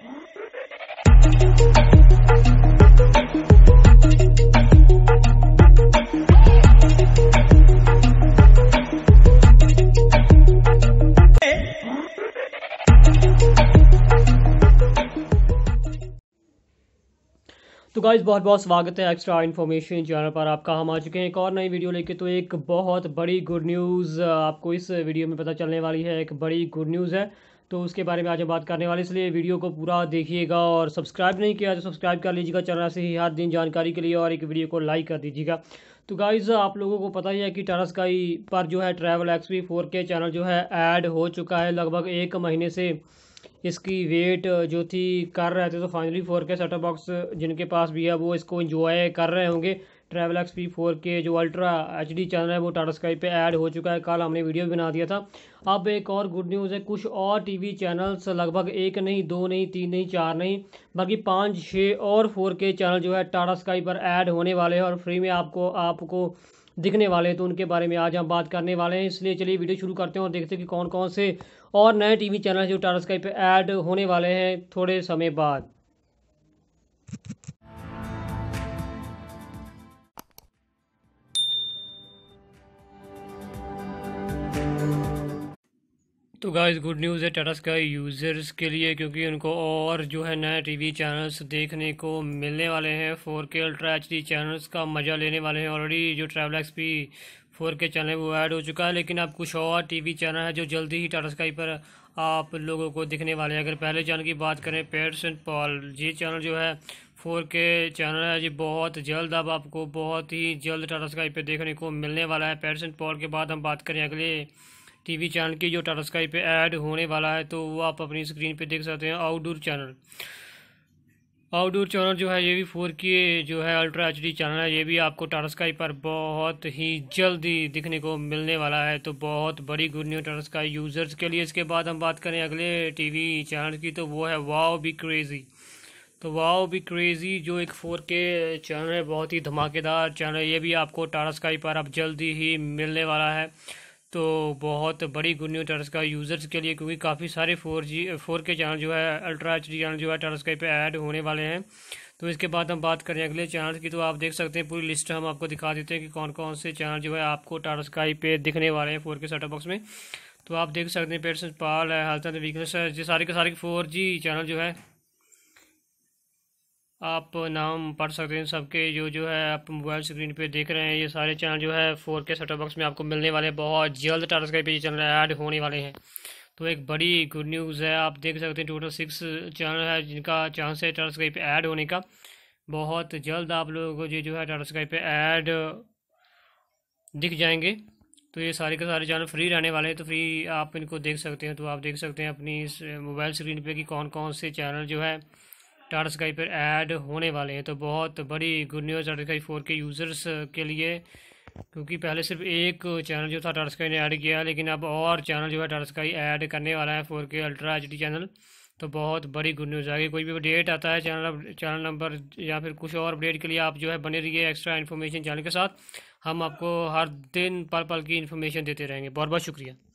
तो गाइज बहुत बहुत स्वागत है एक्स्ट्रा इन्फॉर्मेशन चैनल पर आपका हम आ चुके हैं एक और नई वीडियो लेके तो एक बहुत बड़ी गुड न्यूज़ आपको इस वीडियो में पता चलने वाली है एक बड़ी गुड न्यूज़ है तो उसके बारे में आज हम बात करने वाले इसलिए वीडियो को पूरा देखिएगा और सब्सक्राइब नहीं किया तो सब्सक्राइब कर लीजिएगा चैनल से ही हर दिन जानकारी के लिए और एक वीडियो को लाइक कर दीजिएगा तो गाइज़ आप लोगों को पता ही है कि टाटा स्काई पर जो है travel X V four K channel जो है ऐड हो चुका है लगभग एक महीने से इसकी वेट जो थी कर रहे थे तो finally four K setup box जिनके पास भी है वो इसको इन्जॉय कर रहे होंगे ट्रैवल एक्स पी फोर के जो अल्ट्रा एच डी चैनल है वो टाटा स्काई पे ऐड हो चुका है कल हमने वीडियो भी बना दिया था अब एक और गुड न्यूज़ है कुछ और टीवी चैनल्स लगभग एक नहीं दो नहीं तीन नहीं चार नहीं बाकी पाँच छः और फोर के चैनल जो है टाटा स्काई पर ऐड होने वाले हैं और फ्री में आपको आपको दिखने वाले हैं तो उनके बारे में आज हम बात करने वाले हैं इसलिए चलिए वीडियो शुरू करते हैं और देखते हैं कि कौन कौन से और नए टीवी चैनल जो टाटा स्काई पर ऐड होने वाले हैं थोड़े समय बाद तो गाइस गुड न्यूज़ है टाटा स्काई यूज़र्स के लिए क्योंकि उनको और जो है नए टीवी चैनल्स देखने को मिलने वाले हैं फोर के अल्ट्रा एच डी चैनल्स का मज़ा लेने वाले हैं ऑलरेडी जो travel X P four K channel वो ऐड हो चुका है लेकिन अब कुछ और टीवी चैनल है जो जल्दी ही टाटा स्काई पर आप लोगों को दिखने वाले हैं अगर पहले चैनल की बात करें पेट्स एंड पॉल ये चैनल जो है फोर के चैनल है जी बहुत जल्द अब आपको बहुत ही जल्द टाटा स्काई पर देखने को मिलने वाला है पेट्स एंड पॉल के बाद हम बात करें अगले टीवी चैनल की जो टाटा स्काई पे ऐड होने वाला है तो वो आप अपनी स्क्रीन पे देख सकते हैं आउटडोर चैनल आउटडोर चैनल जो है ये भी फोर के जो है अल्ट्रा एच चैनल है ये भी आपको टाटा स्काई पर बहुत ही जल्दी दिखने को मिलने वाला है तो बहुत बड़ी good news Tata sky users के लिए इसके बाद हम बात करें अगले वी चैनल की तो वो है वाओ बी क्रेज़ी तो वाओ बी क्रेज़ी जो एक फोर के चैनल है बहुत ही धमाकेदार चैनल है ये भी आपको टाटा स्काई पर अब जल्दी ही मिलने वाला है तो बहुत बड़ी good news Tata sky users के लिए क्योंकि काफ़ी सारे four G four K channel जो है अल्ट्रा एच डी चैनल जो है टाटा स्काई पे ऐड होने वाले हैं तो इसके बाद हम बात करें अगले चैनल की तो आप देख सकते हैं पूरी लिस्ट हम आपको दिखा देते हैं कि कौन कौन से चैनल जो है आपको टाटा स्काई पे दिखने वाले हैं फोर के सेटअप बॉक्स में तो आप देख सकते हैं पेट्स पाल है हेल्थ एंड वीकनेस है सारे के सारे फोर जी चैनल जो है आप नाम पढ़ सकते हैं सबके जो जो है आप मोबाइल स्क्रीन पे देख रहे हैं ये सारे चैनल जो है फोर के सेटअप बॉक्स में आपको मिलने वाले बहुत जल्द टाटा स्काई पे ये चैनल ऐड होने वाले हैं तो एक बड़ी गुड न्यूज़ है आप देख सकते हैं टोटल सिक्स चैनल है जिनका चांस है टाटा स्काई पर ऐड होने का बहुत जल्द आप लोगों को ये जो है टाटा स्काई पर ऐड दिख जाएंगे तो ये सारे के सारे चैनल फ्री रहने वाले हैं तो फ्री आप इनको देख सकते हैं तो आप देख सकते हैं अपनी इस मोबाइल स्क्रीन पर कि कौन कौन से चैनल जो है टाटा स्काई पर ऐड होने वाले हैं तो बहुत बड़ी good news Tata sky four K users के लिए क्योंकि पहले सिर्फ एक चैनल जो था टाटा स्काई ने ऐड किया लेकिन अब और चैनल जो है टाटा स्काई ऐड करने वाला है फोर के अल्ट्रा एच चैनल तो बहुत बड़ी गुड न्यूज़ आएगी कोई भी अपडेट आता है चैनल चैनल नंबर या फिर कुछ और अपडेट के लिए आप जो है बने रहिए एक्स्ट्रा इन्फॉर्मेशन चैनल के साथ हम आपको हर दिन पल पल की इन्फॉर्मेशन देते रहेंगे बहुत बहुत शुक्रिया